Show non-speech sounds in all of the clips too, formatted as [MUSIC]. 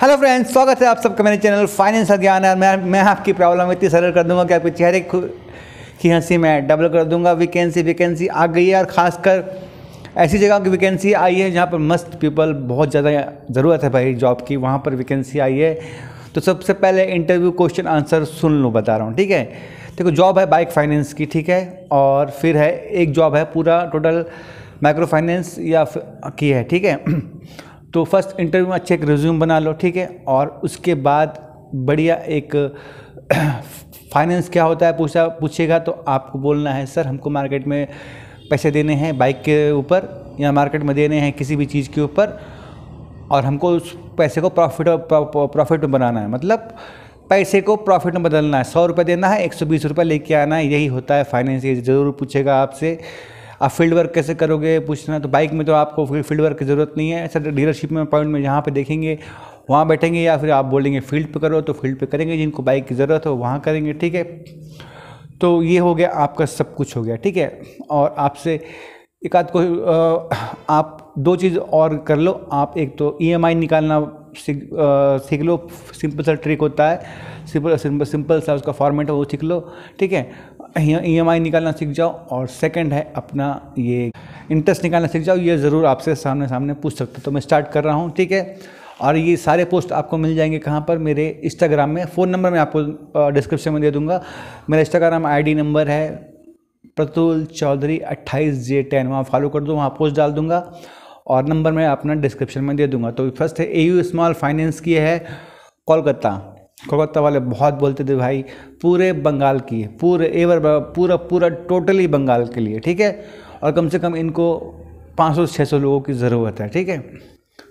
hello friends स्वागत है आप सबका मेरे चैनल फाइनेंस ज्ञान है मैं मैं आपकी प्रॉब्लम इतनी सरल कर दूंगा कि आपके चेहरे की हंसी मैं डबल कर दूंगा वैकेंसी वैकेंसी आ गई है और ख़ासकर ऐसी जगह की वैकेंसी आई है जहाँ पर मस्त पीपल बहुत ज़्यादा ज़रूरत है भाई जॉब की वहाँ पर वैकेंसी आई है तो सबसे पहले इंटरव्यू क्वेश्चन आंसर सुन लो बता रहा हूँ ठीक है देखो जॉब है बाइक फाइनेंस की ठीक है और फिर है एक जॉब है पूरा टोटल माइक्रो फाइनेंस या की है ठीक है तो फर्स्ट इंटरव्यू में अच्छे एक रिज्यूम बना लो ठीक है और उसके बाद बढ़िया एक फाइनेंस [CLEARS THROAT] क्या होता है पूछा पूछेगा तो आपको बोलना है सर हमको मार्केट में पैसे देने हैं बाइक के ऊपर या मार्केट में देने हैं किसी भी चीज़ के ऊपर और हमको उस पैसे को प्रॉफिट प्रॉफिट में बनाना है मतलब पैसे को प्रॉफिट में बदलना है सौ रुपये देना है एक सौ बीस रुपये लेके आना है यही होता है फाइनेंस ये ज़रूर पूछेगा आपसे आप फील्ड वर्क कैसे करोगे पूछना तो बाइक में तो आपको फील्ड वर्क की ज़रूरत नहीं है सर डीलरशिप में पॉइंट में जहाँ पर देखेंगे वहाँ बैठेंगे या फिर आप बोलेंगे फील्ड पर करो तो फील्ड पर करेंगे जिनको बाइक की ज़रूरत हो वहाँ करेंगे ठीक है तो ये हो गया आपका सब कुछ हो गया ठीक है और आपसे एक आध को आप दो चीज़ और कर लो आप एक तो ई e निकालना सीख लो सिंपल सा ट्रिक होता है सिंपल सिंपल सिंपल सा उसका फॉर्मेट है वो सीख लो ठीक है ई e निकालना सीख जाओ और सेकंड है अपना ये इंटरेस्ट निकालना सीख जाओ ये ज़रूर आपसे सामने सामने पूछ सकते तो मैं स्टार्ट कर रहा हूँ ठीक है और ये सारे पोस्ट आपको मिल जाएंगे कहाँ पर मेरे इंस्टाग्राम में फ़ोन नंबर मैं आपको डिस्क्रिप्शन में दे दूँगा मेरा इंस्टाग्राम आई नंबर है प्रतुल चौधरी अट्ठाईस जे टेन वहाँ फॉलो कर दो वहाँ पोस्ट डाल दूंगा और नंबर मैं अपना डिस्क्रिप्शन में दे दूँगा तो फर्स्ट है ए यू स्मॉल फाइनेंस की है कोलकाता कोलकाता वाले बहुत बोलते थे भाई पूरे बंगाल की पूरे एवर पूरा पूरा टोटली बंगाल के लिए ठीक है और कम से कम इनको 500-600 लोगों की ज़रूरत है ठीक है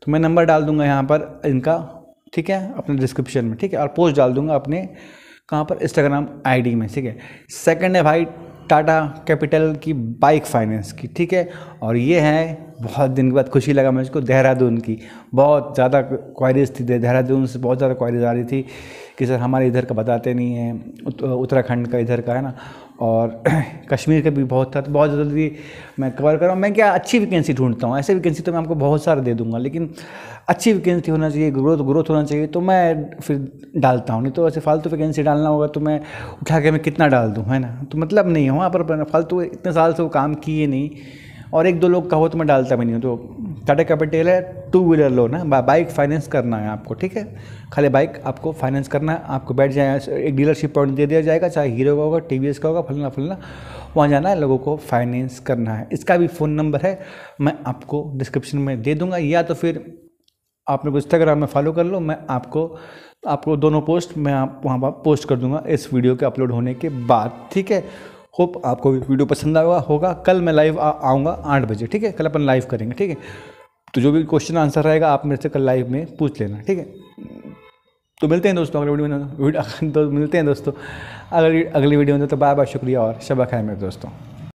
तो मैं नंबर डाल दूंगा यहाँ पर इनका ठीक है अपने डिस्क्रिप्शन में ठीक है और पोस्ट डाल दूंगा अपने कहाँ पर इंस्टाग्राम आईडी में ठीक है सेकंड है भाई टाटा कैपिटल की बाइक फाइनेंस की ठीक है और ये है बहुत दिन के बाद खुशी लगा मुझको देहरादून की बहुत ज़्यादा क्वायरीज थी देहरादून से बहुत ज़्यादा क्वायरीज आ रही थी कि सर हमारे इधर का बताते नहीं हैं उत्तराखंड का इधर का है ना और [CLEARS THROAT] कश्मीर का भी बहुत था तो बहुत जल्दी मैं कवर कर रहा हूँ मैं क्या अच्छी वैकेंसी ढूंढता हूँ ऐसे वैकेंसी तो मैं आपको बहुत सारे दे दूंगा लेकिन अच्छी वैकेंसी होना चाहिए ग्रोथ ग्रोथ होना चाहिए तो मैं फिर डालता हूँ नहीं तो ऐसे फालतू वैकेंसी डालना होगा तो मैं उठा के मैं कितना डाल दूँ है ना तो मतलब नहीं हूँ वहाँ पर फालतू इतने साल से वो काम किए नहीं और एक दो लोग कहो तो मैं डालता भी नहीं हूँ तो टाटा कैपिटल है टू व्हीलर लोन है बाइक फाइनेंस करना है आपको ठीक है खाली बाइक आपको फाइनेंस करना है आपको बैठ जाए एक डीलरशिप पॉइंट दे दिया जाएगा चाहे हीरो का होगा टी का होगा फलना फलना वहाँ जाना है लोगों को फाइनेंस करना है इसका भी फ़ोन नंबर है मैं आपको डिस्क्रिप्शन में दे दूँगा या तो फिर आप लोग इंस्टाग्राम में फॉलो कर लो मैं आपको आपको दोनों पोस्ट मैं आप वहाँ पर पोस्ट कर दूँगा इस वीडियो के अपलोड होने के बाद ठीक है होप आपको भी वीडियो पसंद आया होगा कल मैं लाइव आऊँगा आठ बजे ठीक है कल अपन लाइव करेंगे ठीक है तो जो भी क्वेश्चन आंसर रहेगा आप मेरे से कल लाइव में पूछ लेना ठीक है तो मिलते हैं दोस्तों अगले वीडियो में [LAUGHS] तो मिलते हैं दोस्तों अगली अगली वीडियो में तो बाय बाय शुक्रिया और शबा खैर मेरे दोस्तों